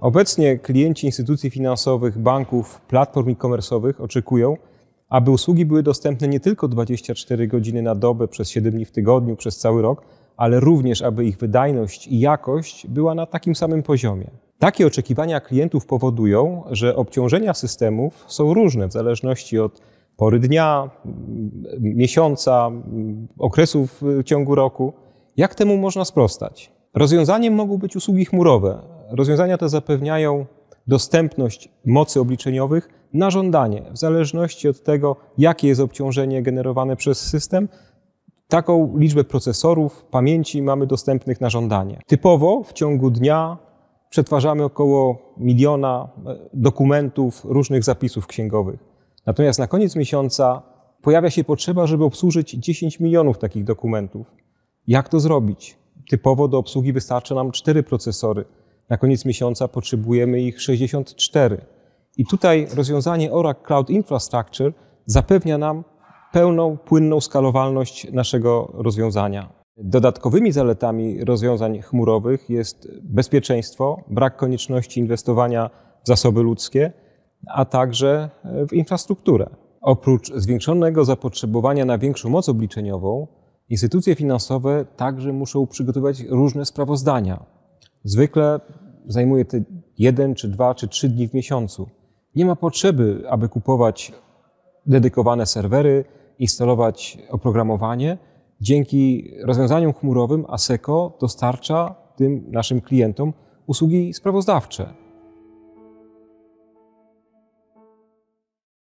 Obecnie klienci instytucji finansowych, banków, platform e-commerce'owych oczekują, aby usługi były dostępne nie tylko 24 godziny na dobę przez 7 dni w tygodniu, przez cały rok, ale również, aby ich wydajność i jakość była na takim samym poziomie. Takie oczekiwania klientów powodują, że obciążenia systemów są różne w zależności od pory dnia, miesiąca, okresów w ciągu roku. Jak temu można sprostać? Rozwiązaniem mogą być usługi chmurowe, Rozwiązania te zapewniają dostępność mocy obliczeniowych na żądanie, w zależności od tego, jakie jest obciążenie generowane przez system. Taką liczbę procesorów, pamięci mamy dostępnych na żądanie. Typowo w ciągu dnia przetwarzamy około miliona e, dokumentów, różnych zapisów księgowych. Natomiast na koniec miesiąca pojawia się potrzeba, żeby obsłużyć 10 milionów takich dokumentów. Jak to zrobić? Typowo do obsługi wystarczy nam cztery procesory na koniec miesiąca potrzebujemy ich 64. I tutaj rozwiązanie Oracle Cloud Infrastructure zapewnia nam pełną, płynną skalowalność naszego rozwiązania. Dodatkowymi zaletami rozwiązań chmurowych jest bezpieczeństwo, brak konieczności inwestowania w zasoby ludzkie, a także e, w infrastrukturę. Oprócz zwiększonego zapotrzebowania na większą moc obliczeniową, instytucje finansowe także muszą przygotować różne sprawozdania, Zwykle zajmuje to jeden, czy dwa, czy trzy dni w miesiącu. Nie ma potrzeby, aby kupować dedykowane serwery, instalować oprogramowanie. Dzięki rozwiązaniom chmurowym ASECO dostarcza tym naszym klientom usługi sprawozdawcze.